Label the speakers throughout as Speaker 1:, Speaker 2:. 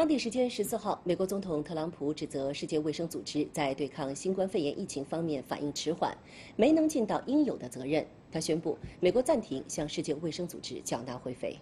Speaker 1: 当地时间十四号，美国总统特朗普指责世界卫生组织在对抗新冠肺炎疫情方面反应迟缓，没能尽到应有的责任。他宣布，美国暂停向世界卫生组织缴纳会费。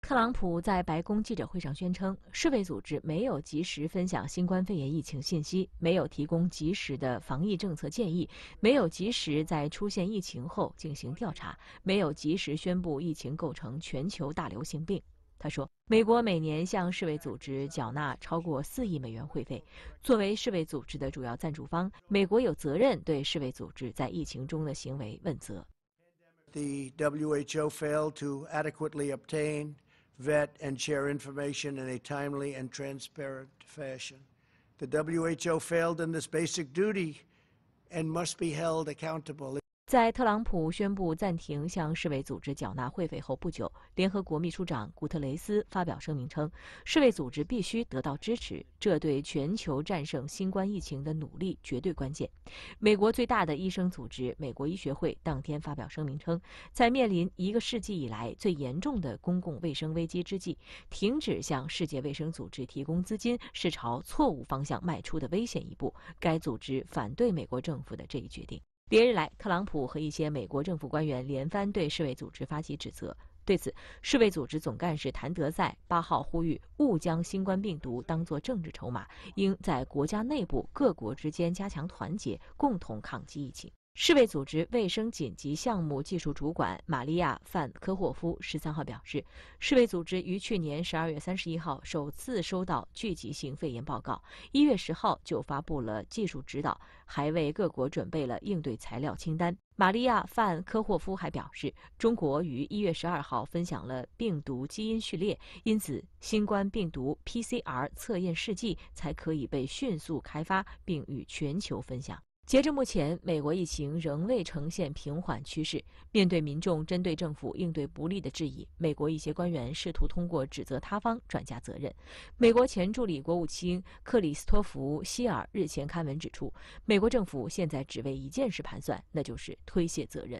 Speaker 2: 特朗普在白宫记者会上宣称，世卫组织没有及时分享新冠肺炎疫情信息，没有提供及时的防疫政策建议，没有及时在出现疫情后进行调查，没有及时宣布疫情构成全球大流行病。他说：“美国每年向世卫组织缴纳超过四亿美元会费，作为世卫组织的主要赞助方，美国有责任对世卫组织在疫情中的行为问责。”
Speaker 3: The WHO failed to adequately obtain, vet, and share information in a timely and transparent fashion. The WHO failed in this basic duty, and must be held accountable. 在特朗普宣布暂停
Speaker 2: 向世卫组织缴纳会费后不久，联合国秘书长古特雷斯发表声明称，世卫组织必须得到支持，这对全球战胜新冠疫情的努力绝对关键。美国最大的医生组织美国医学会当天发表声明称，在面临一个世纪以来最严重的公共卫生危机之际，停止向世界卫生组织提供资金是朝错误方向迈出的危险一步。该组织反对美国政府的这一决定。连日来，特朗普和一些美国政府官员连番对世卫组织发起指责。对此，世卫组织总干事谭德赛八号呼吁勿将新冠病毒当作政治筹码，应在国家内部、各国之间加强团结，共同抗击疫情。世卫组织卫生紧急项目技术主管玛利亚·范科霍夫十三号表示，世卫组织于去年十二月三十一号首次收到聚集性肺炎报告，一月十号就发布了技术指导，还为各国准备了应对材料清单。玛利亚·范科霍夫还表示，中国于一月十二号分享了病毒基因序列，因此新冠病毒 PCR 测验试剂才可以被迅速开发并与全球分享。截至目前，美国疫情仍未呈现平缓趋势。面对民众针对政府应对不利的质疑，美国一些官员试图通过指责他方转嫁责任。美国前助理国务卿克里斯托弗·希尔日前刊文指出，美国政府现在只为一件事盘算，那就是推卸责任。